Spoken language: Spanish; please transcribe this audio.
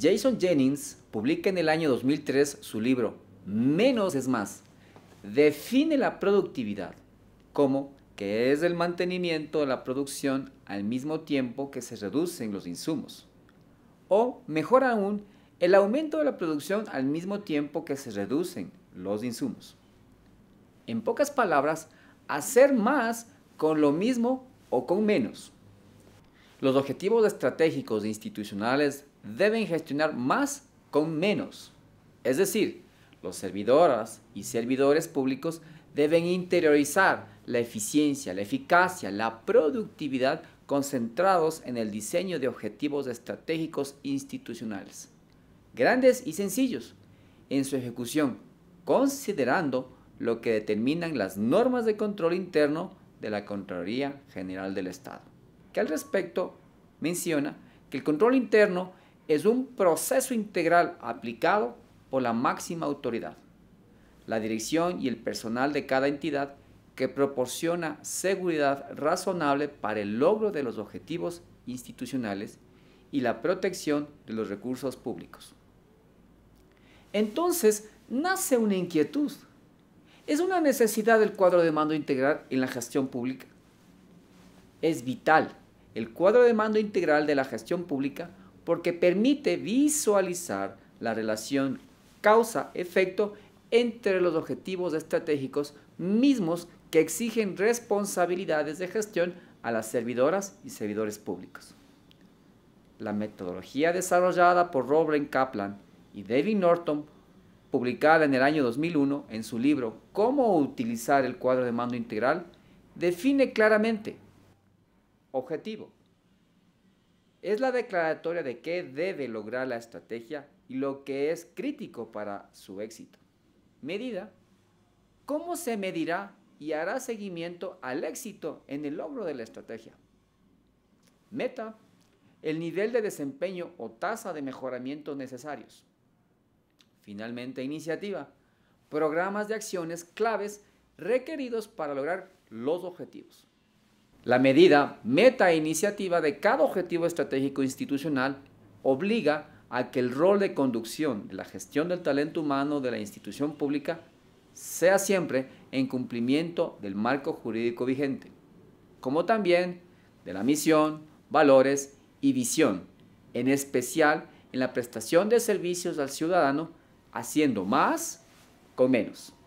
Jason Jennings publica en el año 2003 su libro Menos es más. Define la productividad como que es el mantenimiento de la producción al mismo tiempo que se reducen los insumos. O, mejor aún, el aumento de la producción al mismo tiempo que se reducen los insumos. En pocas palabras, hacer más con lo mismo o con menos. Los objetivos estratégicos e institucionales deben gestionar más con menos. Es decir, los servidoras y servidores públicos deben interiorizar la eficiencia, la eficacia, la productividad concentrados en el diseño de objetivos estratégicos institucionales, grandes y sencillos, en su ejecución, considerando lo que determinan las normas de control interno de la Contraloría General del Estado, que al respecto menciona que el control interno es un proceso integral aplicado por la máxima autoridad, la dirección y el personal de cada entidad que proporciona seguridad razonable para el logro de los objetivos institucionales y la protección de los recursos públicos. Entonces, nace una inquietud. Es una necesidad del cuadro de mando integral en la gestión pública. Es vital el cuadro de mando integral de la gestión pública porque permite visualizar la relación causa-efecto entre los objetivos estratégicos mismos que exigen responsabilidades de gestión a las servidoras y servidores públicos. La metodología desarrollada por Robert Kaplan y David Norton, publicada en el año 2001 en su libro Cómo utilizar el cuadro de mando integral, define claramente objetivo, es la declaratoria de qué debe lograr la estrategia y lo que es crítico para su éxito. Medida. ¿Cómo se medirá y hará seguimiento al éxito en el logro de la estrategia? Meta. El nivel de desempeño o tasa de mejoramiento necesarios. Finalmente, iniciativa. Programas de acciones claves requeridos para lograr los objetivos. La medida meta e iniciativa de cada objetivo estratégico institucional obliga a que el rol de conducción de la gestión del talento humano de la institución pública sea siempre en cumplimiento del marco jurídico vigente, como también de la misión, valores y visión, en especial en la prestación de servicios al ciudadano, haciendo más con menos.